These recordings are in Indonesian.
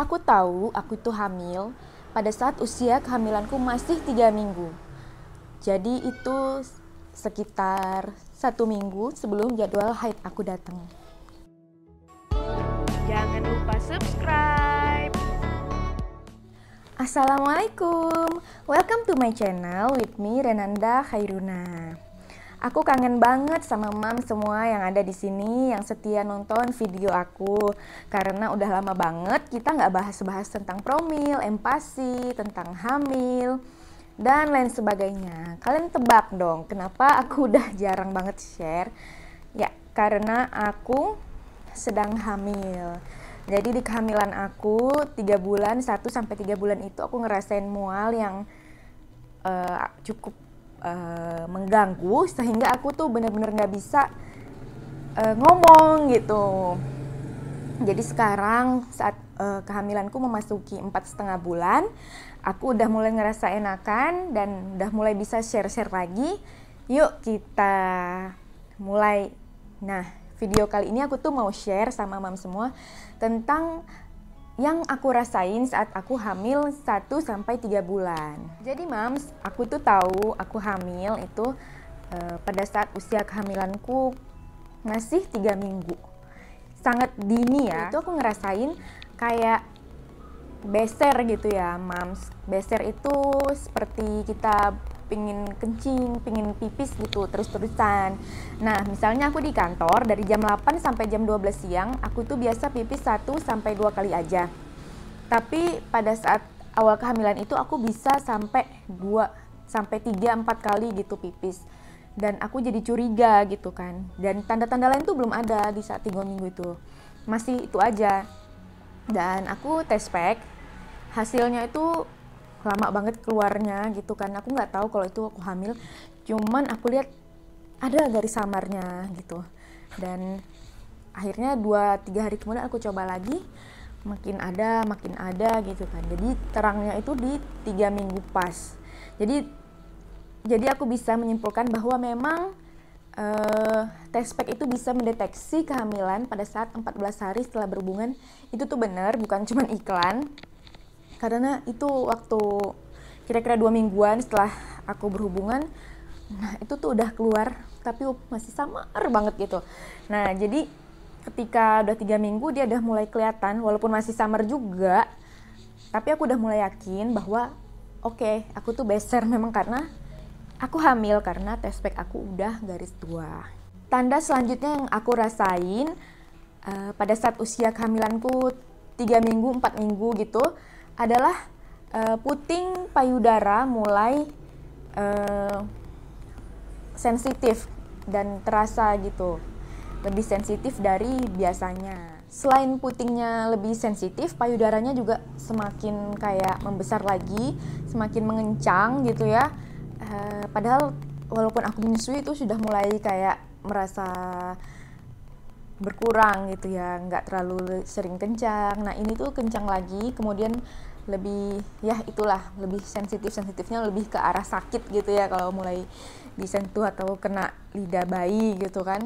Aku tahu aku itu hamil pada saat usia kehamilanku masih tiga minggu. Jadi itu sekitar satu minggu sebelum jadwal haid aku datang. Jangan lupa subscribe. Assalamualaikum. Welcome to my channel with me Renanda Khairuna. Aku kangen banget sama mam semua yang ada di sini yang setia nonton video aku karena udah lama banget kita nggak bahas-bahas tentang promil, empati, tentang hamil dan lain sebagainya. Kalian tebak dong kenapa aku udah jarang banget share? Ya karena aku sedang hamil. Jadi di kehamilan aku 3 bulan 1 sampai 3 bulan itu aku ngerasain mual yang uh, cukup uh, mengganggu sehingga aku tuh bener-bener nggak -bener bisa uh, ngomong gitu. Jadi sekarang saat uh, kehamilanku memasuki empat setengah bulan, aku udah mulai ngerasa enakan dan udah mulai bisa share-share lagi. Yuk kita mulai. Nah, video kali ini aku tuh mau share sama mam semua tentang yang aku rasain saat aku hamil 1 sampai 3 bulan. Jadi mams, aku tuh tahu aku hamil itu e, pada saat usia kehamilanku masih 3 minggu. Sangat dini ya. Itu aku ngerasain kayak beser gitu ya, mams. Beser itu seperti kita pingin kencing, pingin pipis gitu terus-terusan. Nah, misalnya aku di kantor dari jam 8 sampai jam 12 siang, aku tuh biasa pipis 1 sampai 2 kali aja. Tapi pada saat awal kehamilan itu aku bisa sampai 2 sampai 3 4 kali gitu pipis. Dan aku jadi curiga gitu kan. Dan tanda-tanda lain tuh belum ada di saat 3 minggu itu. Masih itu aja. Dan aku tes pack hasilnya itu lama banget keluarnya gitu kan aku nggak tahu kalau itu aku hamil cuman aku lihat ada garis samarnya gitu dan akhirnya dua tiga hari kemudian aku coba lagi makin ada makin ada gitu kan jadi terangnya itu di tiga minggu pas jadi jadi aku bisa menyimpulkan bahwa memang uh, eh, tes pack itu bisa mendeteksi kehamilan pada saat 14 hari setelah berhubungan itu tuh bener bukan cuma iklan karena itu waktu kira-kira dua mingguan setelah aku berhubungan nah itu tuh udah keluar tapi masih samar banget gitu nah jadi ketika udah tiga minggu dia udah mulai kelihatan walaupun masih samar juga tapi aku udah mulai yakin bahwa oke okay, aku tuh beser memang karena aku hamil karena tespek aku udah garis tua tanda selanjutnya yang aku rasain uh, pada saat usia kehamilanku tiga minggu empat minggu gitu adalah uh, puting payudara mulai uh, sensitif dan terasa gitu. Lebih sensitif dari biasanya. Selain putingnya lebih sensitif, payudaranya juga semakin kayak membesar lagi, semakin mengencang gitu ya. Uh, padahal walaupun aku menyusui itu sudah mulai kayak merasa berkurang gitu ya nggak terlalu sering kencang nah ini tuh kencang lagi kemudian lebih ya itulah lebih sensitif sensitifnya lebih ke arah sakit gitu ya kalau mulai disentuh atau kena lidah bayi gitu kan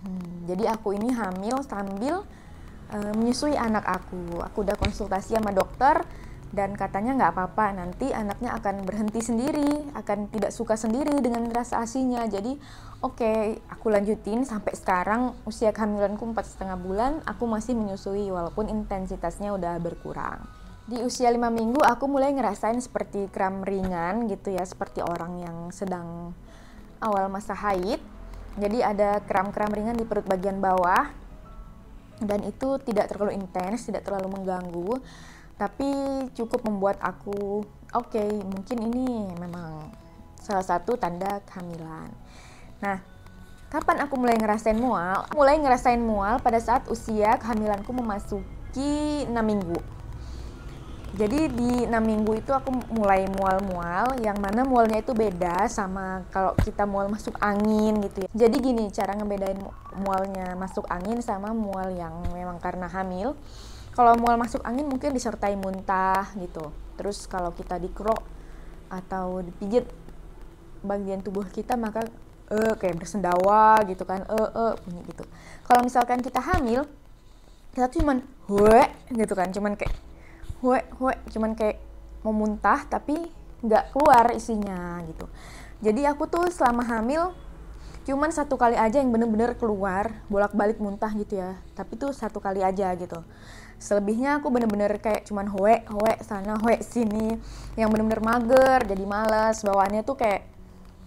hmm, jadi aku ini hamil sambil eh, menyusui anak aku aku udah konsultasi sama dokter dan katanya nggak apa-apa nanti anaknya akan berhenti sendiri akan tidak suka sendiri dengan rasa asinya jadi oke okay, aku lanjutin sampai sekarang usia kehamilanku empat setengah bulan aku masih menyusui walaupun intensitasnya udah berkurang di usia lima minggu aku mulai ngerasain seperti kram ringan gitu ya seperti orang yang sedang awal masa haid jadi ada kram-kram ringan di perut bagian bawah dan itu tidak terlalu intens, tidak terlalu mengganggu tapi cukup membuat aku oke okay, mungkin ini memang salah satu tanda kehamilan nah kapan aku mulai ngerasain mual mulai ngerasain mual pada saat usia kehamilanku memasuki 6 minggu jadi di 6 minggu itu aku mulai mual-mual yang mana mualnya itu beda sama kalau kita mual masuk angin gitu ya jadi gini cara ngebedain mualnya masuk angin sama mual yang memang karena hamil kalau mual masuk angin mungkin disertai muntah gitu terus kalau kita dikerok atau dipijit bagian tubuh kita maka eh kayak bersendawa gitu kan eh eh bunyi gitu kalau misalkan kita hamil kita tuh cuman hue gitu kan cuman kayak hue hue cuman kayak mau muntah tapi nggak keluar isinya gitu jadi aku tuh selama hamil cuman satu kali aja yang bener-bener keluar bolak-balik muntah gitu ya tapi tuh satu kali aja gitu selebihnya aku bener-bener kayak cuman hoe hoe sana hoe sini yang bener-bener mager jadi males bawaannya tuh kayak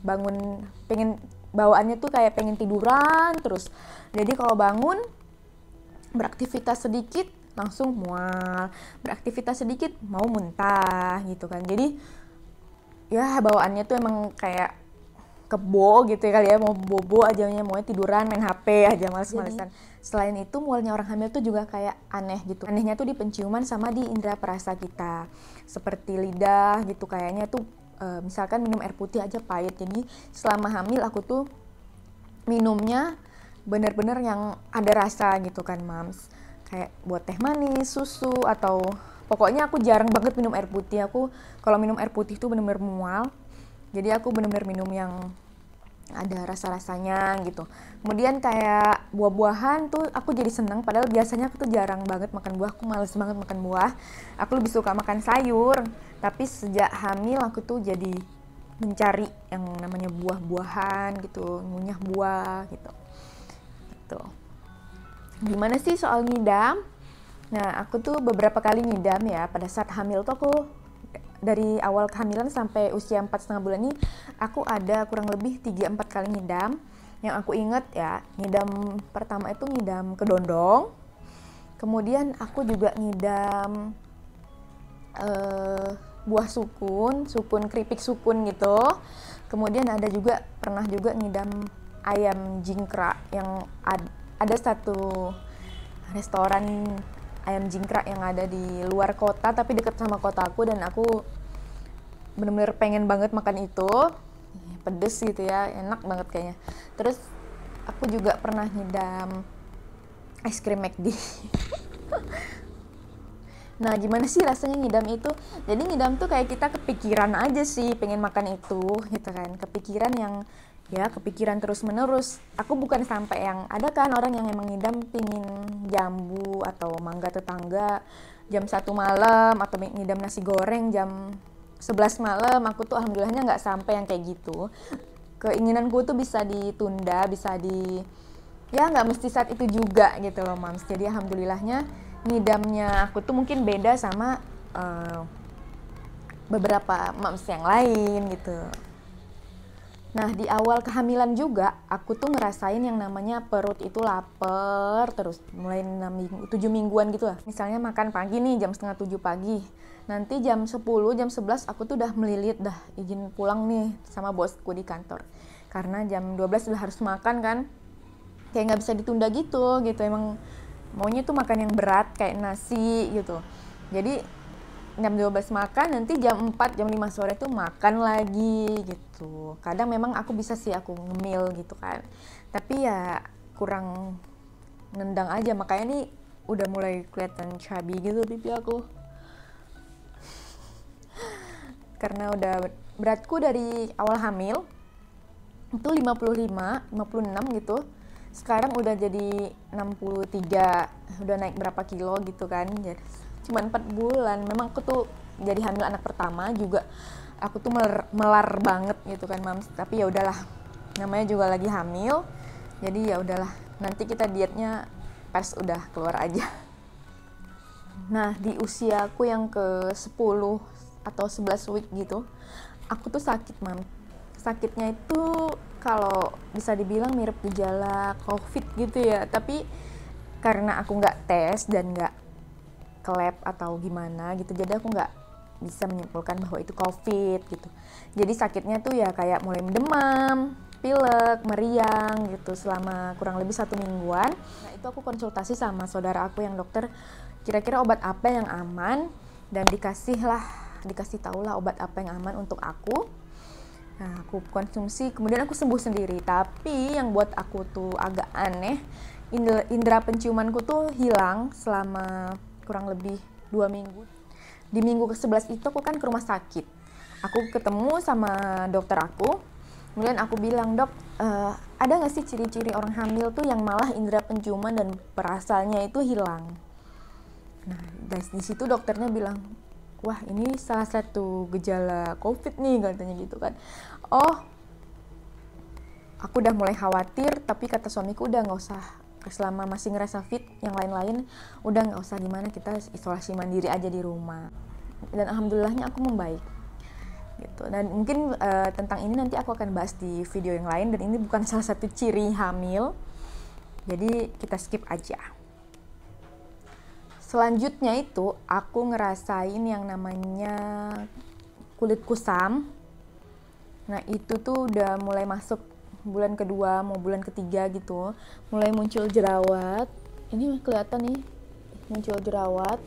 bangun pengen bawaannya tuh kayak pengen tiduran terus jadi kalau bangun beraktivitas sedikit langsung mual beraktivitas sedikit mau muntah gitu kan jadi ya bawaannya tuh emang kayak kebo gitu ya kali ya mau bobo aja mau tiduran main HP aja males-malesan. Selain itu mualnya orang hamil tuh juga kayak aneh gitu. Anehnya tuh di penciuman sama di indera perasa kita. Seperti lidah gitu kayaknya tuh e, misalkan minum air putih aja pahit. Jadi selama hamil aku tuh minumnya bener-bener yang ada rasa gitu kan mams kayak buat teh manis susu atau pokoknya aku jarang banget minum air putih aku kalau minum air putih tuh bener-bener mual jadi aku bener-bener minum yang ada rasa-rasanya gitu. Kemudian kayak buah-buahan tuh aku jadi seneng padahal biasanya aku tuh jarang banget makan buah, aku males banget makan buah. Aku lebih suka makan sayur, tapi sejak hamil aku tuh jadi mencari yang namanya buah-buahan gitu, ngunyah buah gitu. Gitu. Gimana sih soal ngidam? Nah, aku tuh beberapa kali ngidam ya pada saat hamil tuh aku dari awal kehamilan sampai usia empat setengah bulan ini aku ada kurang lebih tiga 4 kali ngidam yang aku inget ya ngidam pertama itu ngidam kedondong. kemudian aku juga ngidam uh, buah sukun sukun keripik sukun gitu kemudian ada juga pernah juga ngidam ayam jingkrak yang ad, ada satu restoran ayam jingkrak yang ada di luar kota tapi deket sama kota aku dan aku bener-bener pengen banget makan itu iya, pedes gitu ya enak banget kayaknya terus aku juga pernah ngidam es krim McD nah gimana sih rasanya ngidam itu jadi ngidam tuh kayak kita kepikiran aja sih pengen makan itu gitu kan kepikiran yang ya kepikiran terus menerus aku bukan sampai yang ada kan orang yang emang ngidam pingin jambu atau mangga tetangga jam satu malam atau ngidam nasi goreng jam 11 malam aku tuh alhamdulillahnya nggak sampai yang kayak gitu keinginan keinginanku tuh bisa ditunda bisa di ya nggak mesti saat itu juga gitu loh mams jadi alhamdulillahnya ngidamnya aku tuh mungkin beda sama uh, beberapa mams yang lain gitu Nah, di awal kehamilan juga aku tuh ngerasain yang namanya perut itu lapar terus mulai 6 minggu, 7 mingguan gitu lah. Misalnya makan pagi nih jam setengah 7 pagi. Nanti jam 10, jam 11 aku tuh udah melilit dah izin pulang nih sama bosku di kantor. Karena jam 12 udah harus makan kan. Kayak nggak bisa ditunda gitu gitu emang maunya tuh makan yang berat kayak nasi gitu. Jadi jam 12 makan nanti jam 4 jam 5 sore tuh makan lagi gitu kadang memang aku bisa sih aku ngemil gitu kan tapi ya kurang nendang aja makanya nih udah mulai kelihatan chubby gitu pipi aku karena udah beratku dari awal hamil itu 55 56 gitu sekarang udah jadi 63 udah naik berapa kilo gitu kan jadi cuma empat bulan memang aku tuh jadi hamil anak pertama juga aku tuh melar, melar banget gitu kan mams tapi ya udahlah namanya juga lagi hamil jadi ya udahlah nanti kita dietnya pas udah keluar aja nah di usia aku yang ke 10 atau 11 week gitu aku tuh sakit mam sakitnya itu kalau bisa dibilang mirip gejala covid gitu ya tapi karena aku nggak tes dan nggak klep atau gimana gitu jadi aku nggak bisa menyimpulkan bahwa itu covid gitu jadi sakitnya tuh ya kayak mulai demam pilek, meriang gitu selama kurang lebih satu mingguan. Nah itu aku konsultasi sama saudara aku yang dokter kira-kira obat apa yang aman dan dikasihlah dikasih tahulah obat apa yang aman untuk aku. Nah aku konsumsi kemudian aku sembuh sendiri tapi yang buat aku tuh agak aneh indera penciumanku tuh hilang selama kurang lebih dua minggu. Di minggu ke-11 itu aku kan ke rumah sakit. Aku ketemu sama dokter aku. Kemudian aku bilang, dok, uh, ada nggak sih ciri-ciri orang hamil tuh yang malah indera penciuman dan perasaannya itu hilang? Nah, dari situ dokternya bilang, wah ini salah satu gejala COVID nih, katanya gitu kan. Oh, aku udah mulai khawatir, tapi kata suamiku udah nggak usah selama masih ngerasa fit yang lain-lain udah nggak usah gimana kita isolasi mandiri aja di rumah dan alhamdulillahnya aku membaik gitu dan mungkin uh, tentang ini nanti aku akan bahas di video yang lain dan ini bukan salah satu ciri hamil jadi kita skip aja selanjutnya itu aku ngerasain yang namanya kulit kusam nah itu tuh udah mulai masuk bulan kedua mau bulan ketiga gitu mulai muncul jerawat ini kelihatan nih muncul jerawat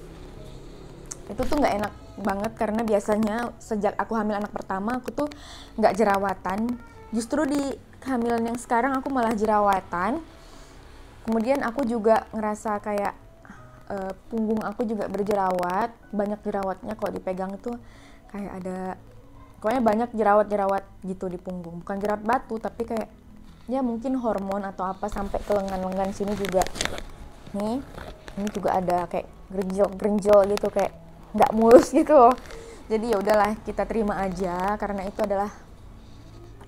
itu tuh nggak enak banget karena biasanya sejak aku hamil anak pertama aku tuh nggak jerawatan justru di kehamilan yang sekarang aku malah jerawatan kemudian aku juga ngerasa kayak uh, punggung aku juga berjerawat banyak jerawatnya kalau dipegang tuh kayak ada pokoknya banyak jerawat-jerawat gitu di punggung bukan jerawat batu tapi kayak ya mungkin hormon atau apa sampai ke lengan-lengan sini juga nih ini juga ada kayak gerinjol-gerinjol gitu kayak nggak mulus gitu jadi ya udahlah kita terima aja karena itu adalah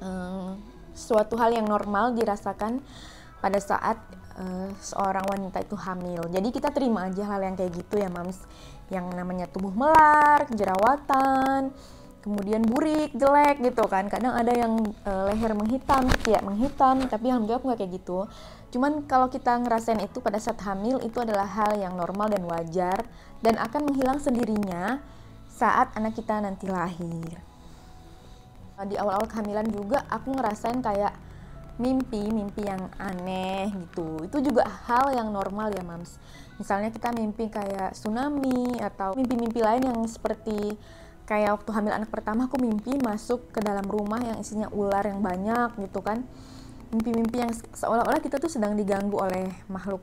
um, suatu hal yang normal dirasakan pada saat uh, seorang wanita itu hamil jadi kita terima aja hal yang kayak gitu ya mams yang namanya tubuh melar jerawatan kemudian burik jelek gitu kan kadang ada yang e, leher menghitam kayak menghitam tapi alhamdulillah aku nggak kayak gitu cuman kalau kita ngerasain itu pada saat hamil itu adalah hal yang normal dan wajar dan akan menghilang sendirinya saat anak kita nanti lahir eh, di awal-awal kehamilan juga aku ngerasain kayak mimpi-mimpi yang aneh gitu. Itu juga hal yang normal ya, Mams. Misalnya kita mimpi kayak tsunami atau mimpi-mimpi lain yang seperti kayak waktu hamil anak pertama aku mimpi masuk ke dalam rumah yang isinya ular yang banyak gitu kan mimpi-mimpi yang seolah-olah kita tuh sedang diganggu oleh makhluk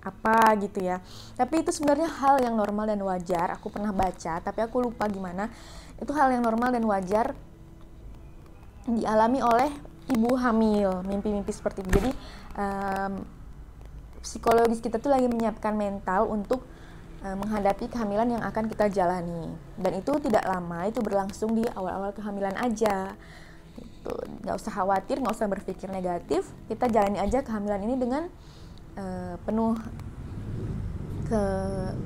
apa gitu ya tapi itu sebenarnya hal yang normal dan wajar aku pernah baca tapi aku lupa gimana itu hal yang normal dan wajar dialami oleh ibu hamil mimpi-mimpi seperti itu jadi um, psikologis kita tuh lagi menyiapkan mental untuk Eh, menghadapi kehamilan yang akan kita jalani dan itu tidak lama itu berlangsung di awal-awal kehamilan aja gitu nggak usah khawatir nggak usah berpikir negatif kita jalani aja kehamilan ini dengan uh, penuh ke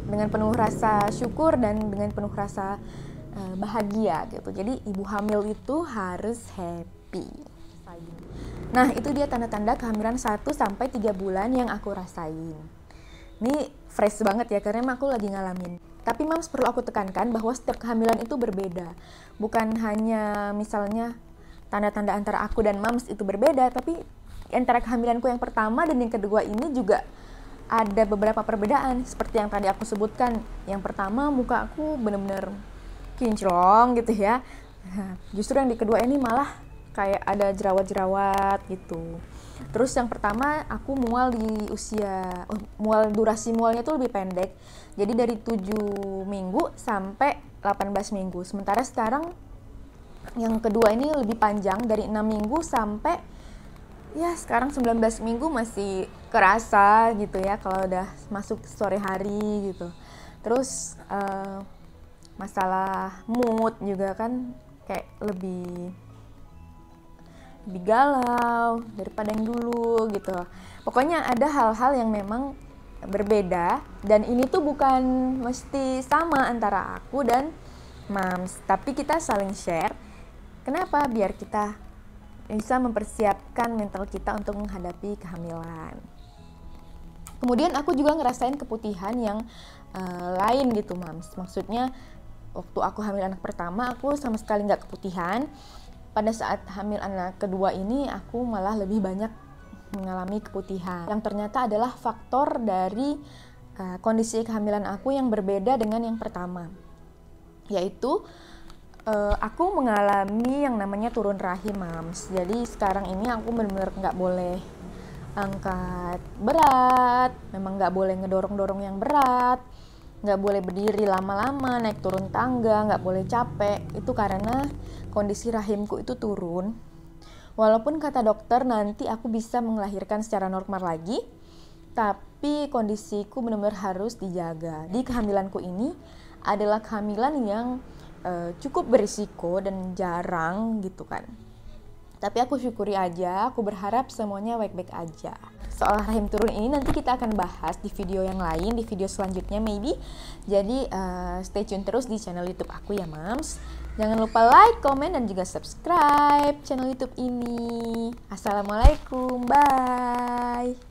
dengan penuh rasa syukur dan dengan penuh rasa uh, bahagia gitu jadi ibu hamil itu harus happy nah itu dia tanda-tanda kehamilan 1 sampai tiga bulan yang aku rasain ini fresh banget ya karena emang aku lagi ngalamin. Tapi mams perlu aku tekankan bahwa setiap kehamilan itu berbeda. Bukan hanya misalnya tanda-tanda antara aku dan mams itu berbeda, tapi antara kehamilanku yang pertama dan yang kedua ini juga ada beberapa perbedaan seperti yang tadi aku sebutkan. Yang pertama muka aku bener-bener kinclong gitu ya. Nah, justru yang di kedua ini malah kayak ada jerawat-jerawat gitu. Terus yang pertama aku mual di usia uh, mual durasi mualnya itu lebih pendek. Jadi dari 7 minggu sampai 18 minggu. Sementara sekarang yang kedua ini lebih panjang dari 6 minggu sampai ya sekarang 19 minggu masih kerasa gitu ya kalau udah masuk sore hari gitu. Terus uh, masalah mood juga kan kayak lebih lebih galau daripada yang dulu gitu. Pokoknya ada hal-hal yang memang berbeda dan ini tuh bukan mesti sama antara aku dan mams, tapi kita saling share. Kenapa? Biar kita bisa mempersiapkan mental kita untuk menghadapi kehamilan. Kemudian aku juga ngerasain keputihan yang uh, lain gitu, mams. Maksudnya waktu aku hamil anak pertama aku sama sekali nggak keputihan pada saat hamil anak kedua ini aku malah lebih banyak mengalami keputihan yang ternyata adalah faktor dari uh, kondisi kehamilan aku yang berbeda dengan yang pertama yaitu uh, aku mengalami yang namanya turun rahim mams jadi sekarang ini aku benar-benar nggak boleh angkat berat memang nggak boleh ngedorong-dorong yang berat nggak boleh berdiri lama-lama naik turun tangga nggak boleh capek itu karena kondisi rahimku itu turun, walaupun kata dokter nanti aku bisa melahirkan secara normal lagi, tapi kondisiku benar-benar harus dijaga. Di kehamilanku ini adalah kehamilan yang e, cukup berisiko dan jarang gitu kan. Tapi aku syukuri aja, aku berharap semuanya baik-baik aja. Soal rahim turun ini nanti kita akan bahas di video yang lain, di video selanjutnya maybe. Jadi uh, stay tune terus di channel YouTube aku ya, Mams. Jangan lupa like, komen, dan juga subscribe channel YouTube ini. Assalamualaikum, bye.